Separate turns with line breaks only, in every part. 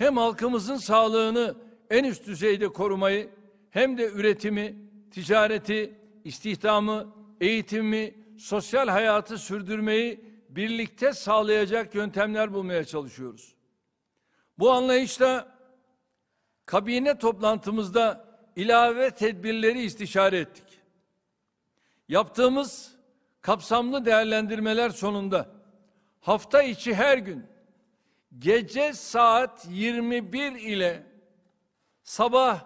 hem halkımızın sağlığını en üst düzeyde korumayı hem de üretimi, ticareti, istihdamı, eğitimi, sosyal hayatı sürdürmeyi birlikte sağlayacak yöntemler bulmaya çalışıyoruz. Bu anlayışla kabine toplantımızda ilave tedbirleri istişare ettik. Yaptığımız kapsamlı değerlendirmeler sonunda hafta içi her gün gece saat 21 ile sabah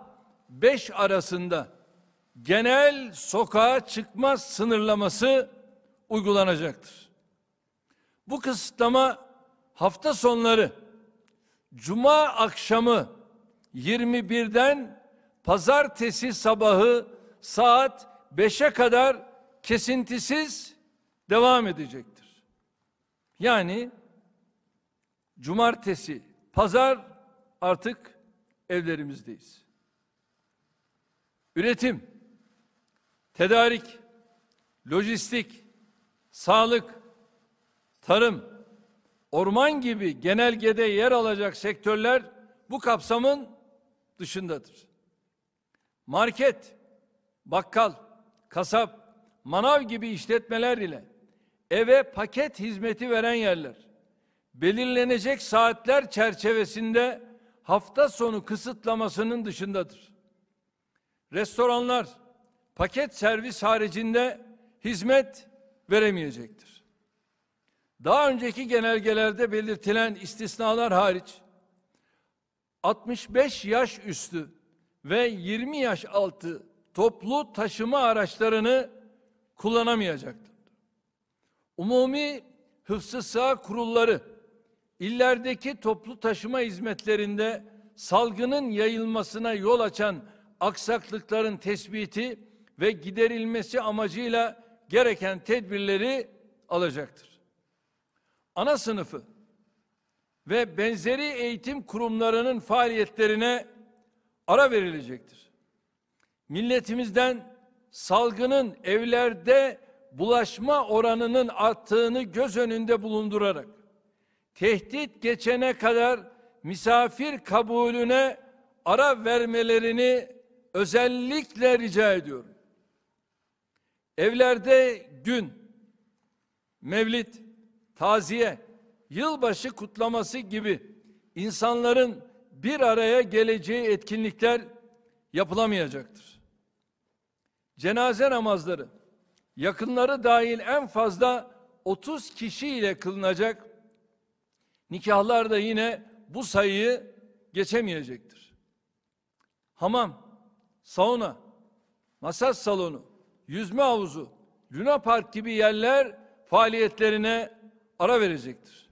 5 arasında genel sokağa çıkma sınırlaması uygulanacaktır. Bu kısıtlama hafta sonları cuma akşamı 21'den pazartesi sabahı saat 5'e kadar kesintisiz devam edecektir. Yani cumartesi, pazar artık evlerimizdeyiz. Üretim, tedarik, lojistik, sağlık, tarım, orman gibi genelgede yer alacak sektörler bu kapsamın dışındadır. Market, bakkal, kasap, manav gibi işletmeler ile eve paket hizmeti veren yerler, belirlenecek saatler çerçevesinde hafta sonu kısıtlamasının dışındadır. Restoranlar paket servis haricinde hizmet veremeyecektir. Daha önceki genelgelerde belirtilen istisnalar hariç 65 yaş üstü ve 20 yaş altı toplu taşıma araçlarını kullanamayacaktır. Umumi hıfzı sağ kurulları illerdeki toplu taşıma hizmetlerinde salgının yayılmasına yol açan aksaklıkların tespiti ve giderilmesi amacıyla gereken tedbirleri alacaktır. Ana sınıfı ve benzeri eğitim kurumlarının faaliyetlerine ara verilecektir. Milletimizden salgının evlerde bulaşma oranının arttığını göz önünde bulundurarak tehdit geçene kadar misafir kabulüne ara vermelerini özellikle rica ediyorum. Evlerde gün, mevlid, taziye, yılbaşı kutlaması gibi insanların bir araya geleceği etkinlikler yapılamayacaktır. Cenaze namazları yakınları dahil en fazla 30 kişiyle kılınacak Nikahlar da yine bu sayıyı geçemeyecektir. Hamam, sauna, masaj salonu, yüzme havuzu, Luna Park gibi yerler faaliyetlerine ara verecektir.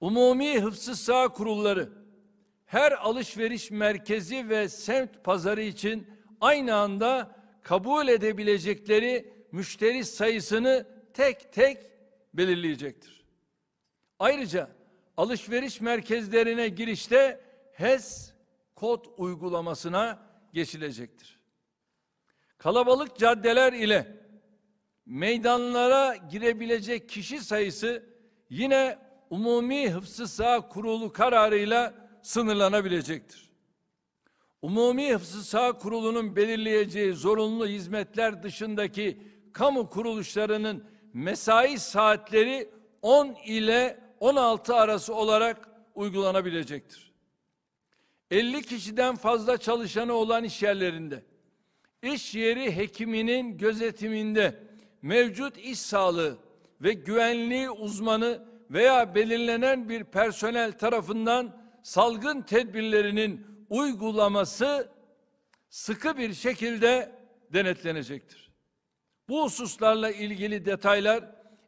Umumi hıfzı sağ kurulları her alışveriş merkezi ve semt pazarı için aynı anda kabul edebilecekleri müşteri sayısını tek tek belirleyecektir. Ayrıca alışveriş merkezlerine girişte HES kod uygulamasına geçilecektir. Kalabalık caddeler ile meydanlara girebilecek kişi sayısı yine Umumi Hıfzı Sağ Kurulu kararıyla sınırlanabilecektir. Umumi Hıfzı Sağ Kurulu'nun belirleyeceği zorunlu hizmetler dışındaki kamu kuruluşlarının mesai saatleri 10 ile 16 arası olarak uygulanabilecektir. 50 kişiden fazla çalışanı olan iş yerlerinde, iş yeri hekiminin gözetiminde mevcut iş sağlığı ve güvenliği uzmanı veya belirlenen bir personel tarafından salgın tedbirlerinin uygulaması sıkı bir şekilde denetlenecektir. Bu hususlarla ilgili detaylar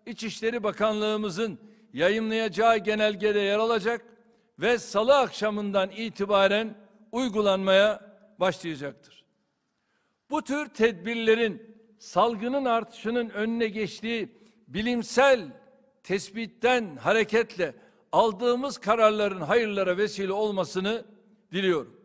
İçişleri Bakanlığımızın yayınlayacağı genelgede yer alacak ve salı akşamından itibaren uygulanmaya başlayacaktır. Bu tür tedbirlerin salgının artışının önüne geçtiği bilimsel tespitten hareketle aldığımız kararların hayırlara vesile olmasını diliyorum.